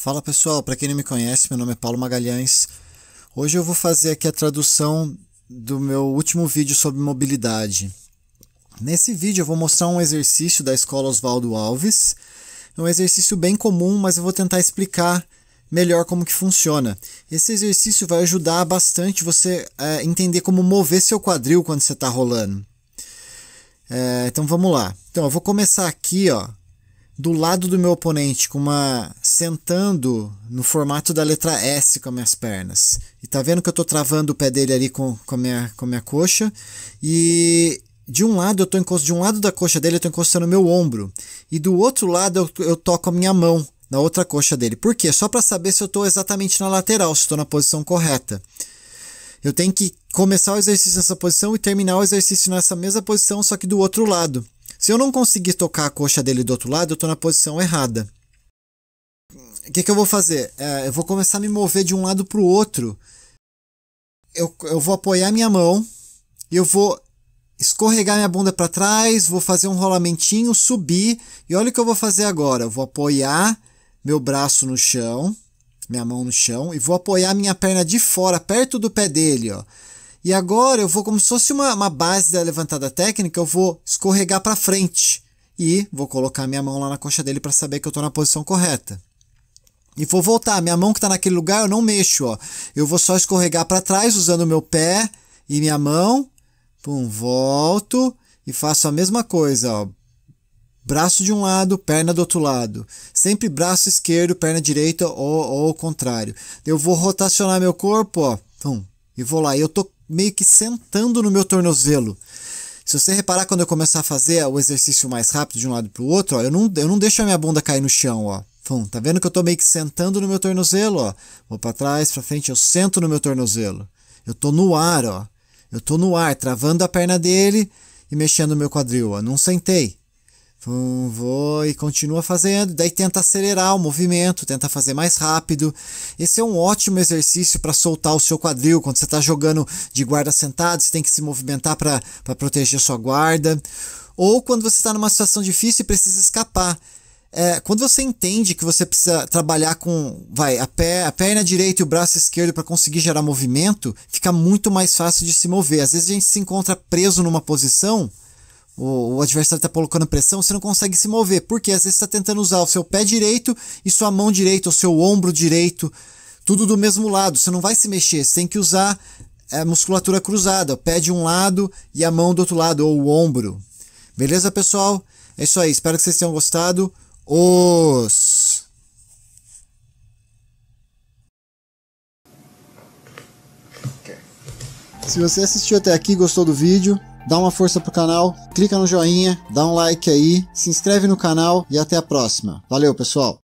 Fala pessoal, para quem não me conhece, meu nome é Paulo Magalhães. Hoje eu vou fazer aqui a tradução do meu último vídeo sobre mobilidade. Nesse vídeo eu vou mostrar um exercício da escola Oswaldo Alves, É um exercício bem comum, mas eu vou tentar explicar melhor como que funciona. Esse exercício vai ajudar bastante você é, entender como mover seu quadril quando você está rolando. É, então vamos lá. Então eu vou começar aqui, ó, do lado do meu oponente com uma sentando no formato da letra S com as minhas pernas. E tá vendo que eu tô travando o pé dele ali com, com, a, minha, com a minha coxa. E de um lado eu tô encostando, de um lado da coxa dele eu tô encostando o meu ombro. E do outro lado eu, eu toco a minha mão na outra coxa dele. Por quê? Só para saber se eu tô exatamente na lateral, se eu tô na posição correta. Eu tenho que começar o exercício nessa posição e terminar o exercício nessa mesma posição, só que do outro lado. Se eu não conseguir tocar a coxa dele do outro lado, eu estou na posição errada. O que, que eu vou fazer? É, eu vou começar a me mover de um lado para o outro. Eu, eu vou apoiar minha mão e eu vou escorregar minha bunda para trás, vou fazer um rolamentinho, subir. E olha o que eu vou fazer agora. Eu vou apoiar meu braço no chão, minha mão no chão, e vou apoiar minha perna de fora, perto do pé dele, ó. E agora eu vou, como se fosse uma, uma base da levantada técnica, eu vou escorregar para frente e vou colocar minha mão lá na coxa dele para saber que eu estou na posição correta. E vou voltar, minha mão que está naquele lugar eu não mexo, ó. Eu vou só escorregar para trás usando meu pé e minha mão. Pum, volto e faço a mesma coisa, ó. Braço de um lado, perna do outro lado. Sempre braço esquerdo, perna direita ou, ou o contrário. Eu vou rotacionar meu corpo, ó. Pum, e vou lá. Eu tô meio que sentando no meu tornozelo. Se você reparar quando eu começar a fazer o exercício mais rápido de um lado para o outro, ó, eu, não, eu não deixo a minha bunda cair no chão, ó. Fum, tá vendo que eu estou meio que sentando no meu tornozelo, ó. Vou para trás, para frente, eu sento no meu tornozelo. Eu estou no ar, ó. Eu estou no ar, travando a perna dele e mexendo o meu quadril, ó. Não sentei vou e continua fazendo. Daí tenta acelerar o movimento, tenta fazer mais rápido. Esse é um ótimo exercício para soltar o seu quadril. Quando você está jogando de guarda sentado, você tem que se movimentar para proteger sua guarda. Ou quando você está numa situação difícil e precisa escapar. É, quando você entende que você precisa trabalhar com vai a, pé, a perna direita e o braço esquerdo para conseguir gerar movimento, fica muito mais fácil de se mover. Às vezes a gente se encontra preso numa posição o, o adversário está colocando pressão, você não consegue se mover, porque às vezes está tentando usar o seu pé direito e sua mão direita, o seu ombro direito, tudo do mesmo lado, você não vai se mexer, você tem que usar a musculatura cruzada, o pé de um lado e a mão do outro lado, ou o ombro. Beleza, pessoal? É isso aí, espero que vocês tenham gostado. Os. Se você assistiu até aqui e gostou do vídeo, dá uma força pro canal, clica no joinha, dá um like aí, se inscreve no canal e até a próxima. Valeu, pessoal!